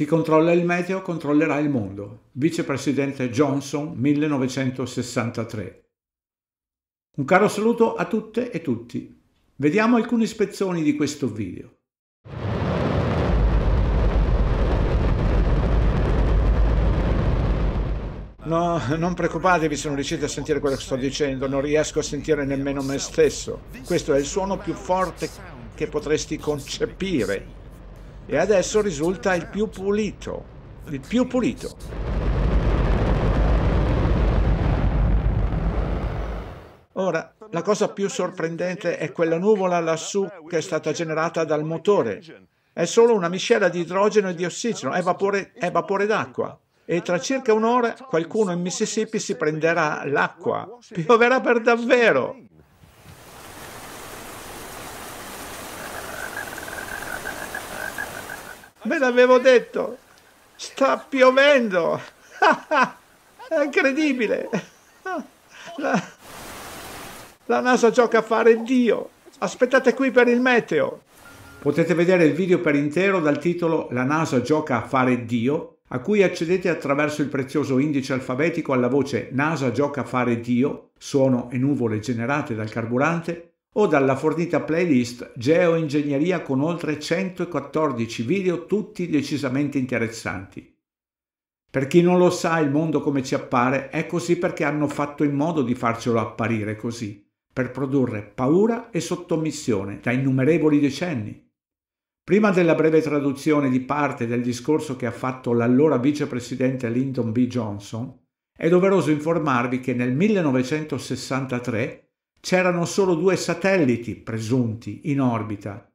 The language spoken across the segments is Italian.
Chi controlla il meteo controllerà il mondo. Vicepresidente Johnson 1963. Un caro saluto a tutte e tutti. Vediamo alcuni spezzoni di questo video. No, non preoccupatevi se non riuscite a sentire quello che sto dicendo, non riesco a sentire nemmeno me stesso. Questo è il suono più forte che potresti concepire e adesso risulta il più pulito, il più pulito. Ora, la cosa più sorprendente è quella nuvola lassù che è stata generata dal motore. È solo una miscela di idrogeno e di ossigeno, è vapore, è vapore d'acqua. E tra circa un'ora qualcuno in Mississippi si prenderà l'acqua. Pioverà per davvero. Me l'avevo detto! Sta piovendo! È incredibile! La, la NASA gioca a fare Dio! Aspettate qui per il meteo! Potete vedere il video per intero dal titolo La NASA gioca a fare Dio, a cui accedete attraverso il prezioso indice alfabetico alla voce NASA gioca a fare Dio, suono e nuvole generate dal carburante, o dalla fornita playlist Geoingegneria con oltre 114 video tutti decisamente interessanti. Per chi non lo sa il mondo come ci appare è così perché hanno fatto in modo di farcelo apparire così, per produrre paura e sottomissione da innumerevoli decenni. Prima della breve traduzione di parte del discorso che ha fatto l'allora vicepresidente Lyndon B. Johnson, è doveroso informarvi che nel 1963 C'erano solo due satelliti presunti in orbita.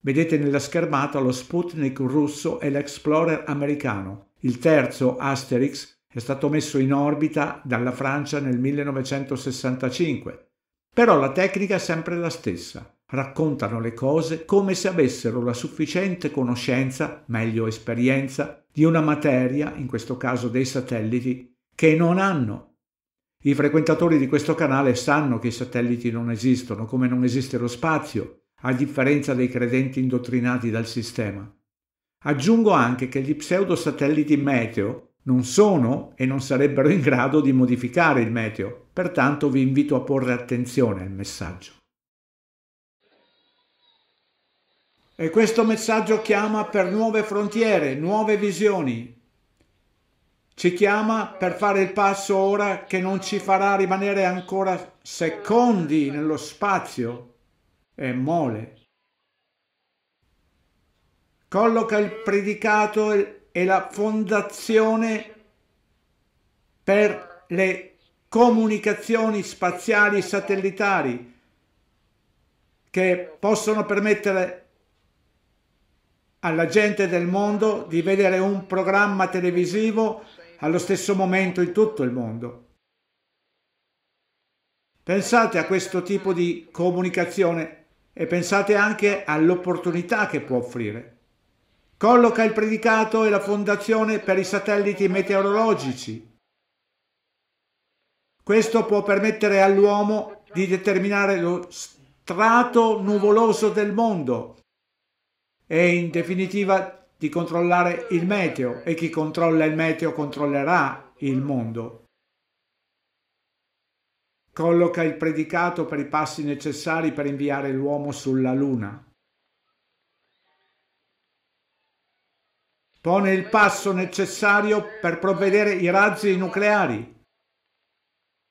Vedete nella schermata lo Sputnik russo e l'Explorer americano. Il terzo, Asterix, è stato messo in orbita dalla Francia nel 1965. Però la tecnica è sempre la stessa. Raccontano le cose come se avessero la sufficiente conoscenza, meglio esperienza, di una materia, in questo caso dei satelliti, che non hanno i frequentatori di questo canale sanno che i satelliti non esistono, come non esiste lo spazio, a differenza dei credenti indottrinati dal sistema. Aggiungo anche che gli pseudosatelliti meteo non sono e non sarebbero in grado di modificare il meteo, pertanto vi invito a porre attenzione al messaggio. E questo messaggio chiama per nuove frontiere, nuove visioni, ci chiama per fare il passo ora che non ci farà rimanere ancora secondi nello spazio e mole. Colloca il predicato e la fondazione per le comunicazioni spaziali satellitari che possono permettere alla gente del mondo di vedere un programma televisivo allo stesso momento in tutto il mondo. Pensate a questo tipo di comunicazione e pensate anche all'opportunità che può offrire. Colloca il predicato e la fondazione per i satelliti meteorologici. Questo può permettere all'uomo di determinare lo strato nuvoloso del mondo e in definitiva di controllare il meteo e chi controlla il meteo controllerà il mondo. Colloca il predicato per i passi necessari per inviare l'uomo sulla Luna. Pone il passo necessario per provvedere i razzi nucleari.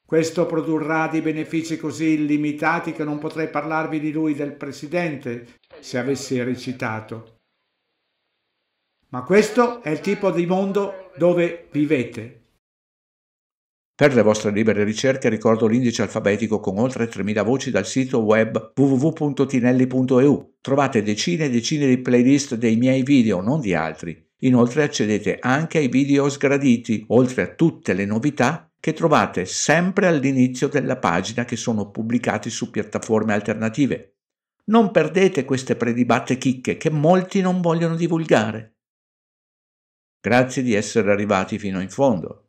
Questo produrrà dei benefici così illimitati che non potrei parlarvi di lui del Presidente se avessi recitato. Ma questo è il tipo di mondo dove vivete. Per le vostre libere ricerche ricordo l'indice alfabetico con oltre 3.000 voci dal sito web www.tinelli.eu. Trovate decine e decine di playlist dei miei video, non di altri. Inoltre accedete anche ai video sgraditi, oltre a tutte le novità che trovate sempre all'inizio della pagina che sono pubblicati su piattaforme alternative. Non perdete queste predibatte chicche che molti non vogliono divulgare. Grazie di essere arrivati fino in fondo.